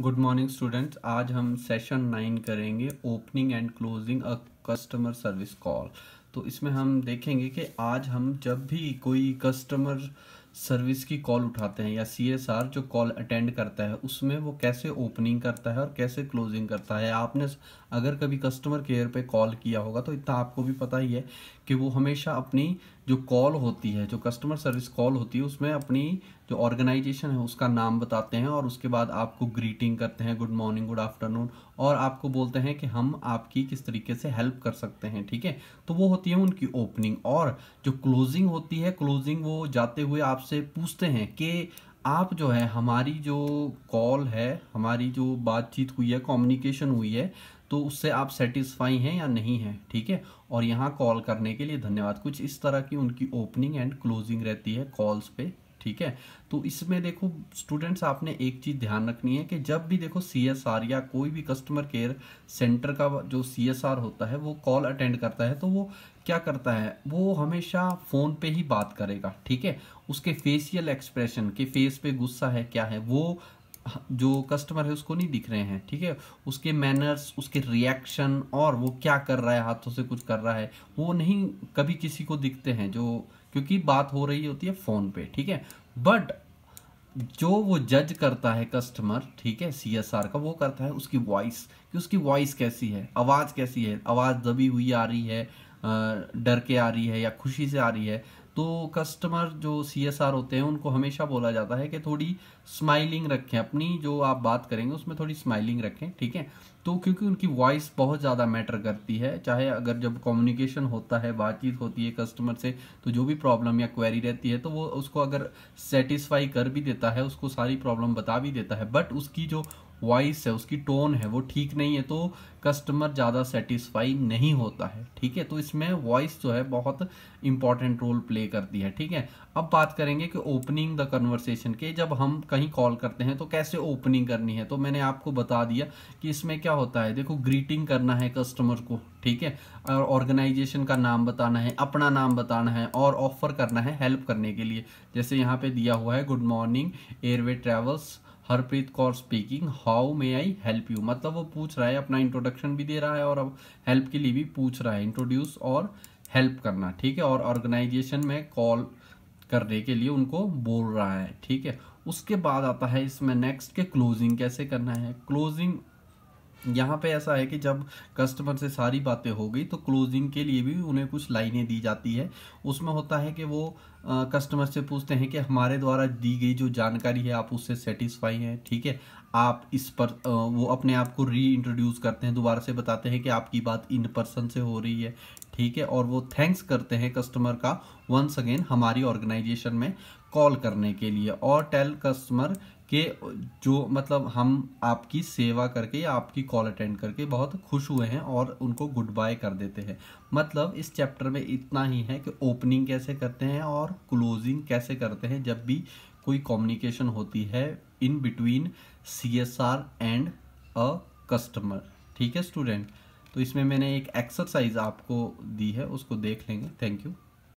good morning students आज हम session nine करेंगे opening and closing a customer service call तो इसमें हम देखेंगे कि आज हम जब भी कोई कस्टमर सर्विस की कॉल उठाते हैं या सी एस आर जो कॉल अटेंड करता है उसमें वो कैसे ओपनिंग करता है और कैसे क्लोजिंग करता है आपने अगर कभी कस्टमर केयर पे कॉल किया होगा तो इतना आपको भी पता ही है कि वो हमेशा अपनी जो कॉल होती है जो कस्टमर सर्विस कॉल होती है उसमें अपनी जो ऑर्गेनाइजेशन है उसका नाम बताते हैं और उसके बाद आपको ग्रीटिंग करते हैं गुड मॉर्निंग गुड आफ्टरनून और आपको बोलते हैं कि हम आपकी किस तरीके से हेल्प कर सकते हैं ठीक है तो वो होती है उनकी ओपनिंग और जो क्लोजिंग होती है क्लोजिंग वो जाते हुए आपसे पूछते हैं कि आप जो है हमारी जो कॉल है हमारी जो बातचीत हुई है कम्युनिकेशन हुई है तो उससे आप सेटिस्फाई हैं या नहीं हैं ठीक है और यहाँ कॉल करने के लिए धन्यवाद कुछ इस तरह की उनकी ओपनिंग एंड क्लोजिंग रहती है कॉल्स पे ठीक है तो इसमें देखो स्टूडेंट्स आपने एक चीज़ ध्यान रखनी है कि जब भी देखो सी एस आर या कोई भी कस्टमर केयर सेंटर का जो सी एस आर होता है वो कॉल अटेंड करता है तो वो क्या करता है वो हमेशा फ़ोन पे ही बात करेगा ठीक है उसके फेसियल एक्सप्रेशन के फेस पे गुस्सा है क्या है वो जो कस्टमर है उसको नहीं दिख रहे हैं ठीक है उसके मैनर्स उसके रिएक्शन और वो क्या कर रहा है हाथों से कुछ कर रहा है वो नहीं कभी किसी को दिखते हैं जो क्योंकि बात हो रही होती है फ़ोन पे ठीक है बट जो वो जज करता है कस्टमर ठीक है सी एस आर का वो करता है उसकी वॉइस कि उसकी वॉइस कैसी है आवाज़ कैसी है आवाज़ दबी हुई आ रही है डर के आ रही है या खुशी से आ रही है तो कस्टमर जो सी एस आर होते हैं उनको हमेशा बोला जाता है कि थोड़ी स्माइलिंग रखें अपनी जो आप बात करेंगे उसमें थोड़ी स्माइलिंग रखें ठीक है तो क्योंकि उनकी वॉइस बहुत ज़्यादा मैटर करती है चाहे अगर जब कम्युनिकेशन होता है बातचीत होती है कस्टमर से तो जो भी प्रॉब्लम या क्वेरी रहती है तो वो उसको अगर सेटिस्फाई कर भी देता है उसको सारी प्रॉब्लम बता भी देता है बट उसकी जो वॉइस है उसकी टोन है वो ठीक नहीं है तो कस्टमर ज़्यादा सेटिस्फाई नहीं होता है ठीक है तो इसमें वॉइस जो है बहुत इंपॉर्टेंट रोल प्ले करती है ठीक है अब बात करेंगे कि ओपनिंग द कन्वर्सेशन के जब हम कहीं कॉल करते हैं तो कैसे ओपनिंग करनी है तो मैंने आपको बता दिया कि इसमें क्या होता है देखो ग्रीटिंग करना है कस्टमर को ठीक है और ऑर्गेनाइजेशन का नाम बताना है अपना नाम बताना है और ऑफर करना है हेल्प करने के लिए जैसे यहाँ पे दिया हुआ है good morning airway travels Harpreet Kaur speaking how may I help you मतलब वो पूछ रहा है अपना इंट्रोडक्शन भी दे रहा है और अब हेल्प के लिए भी पूछ रहा है इंट्रोड्यूस और हेल्प करना ठीक है और ऑर्गेनाइजेशन में कॉल करने के लिए उनको बोल रहा है ठीक है उसके बाद आता है इसमें नेक्स्ट के क्लोजिंग कैसे करना है क्लोजिंग यहाँ पे ऐसा है कि जब कस्टमर से सारी बातें हो गई तो क्लोजिंग के लिए भी उन्हें कुछ लाइनें दी जाती है उसमें होता है कि वो कस्टमर से पूछते हैं कि हमारे द्वारा दी गई जो जानकारी है आप उससे सेटिस्फाई हैं ठीक है आप इस पर वो अपने आप को री इंट्रोड्यूस करते हैं दोबारा से बताते हैं कि आपकी बात इन पर्सन से हो रही है ठीक है और वो थैंक्स करते हैं कस्टमर का वंस अगेन हमारी ऑर्गेनाइजेशन में कॉल करने के लिए और टेल कस्टमर के जो मतलब हम आपकी सेवा करके या आपकी कॉल अटेंड करके बहुत खुश हुए हैं और उनको गुड बाय कर देते हैं मतलब इस चैप्टर में इतना ही है कि ओपनिंग कैसे करते हैं और क्लोजिंग कैसे करते हैं जब भी कोई कम्युनिकेशन होती है in between C S R and a customer ठीक है स्टूडेंट तो इसमें मैंने एक एक्सरसाइज आपको दी है उसको देख लेंगे थैंक यू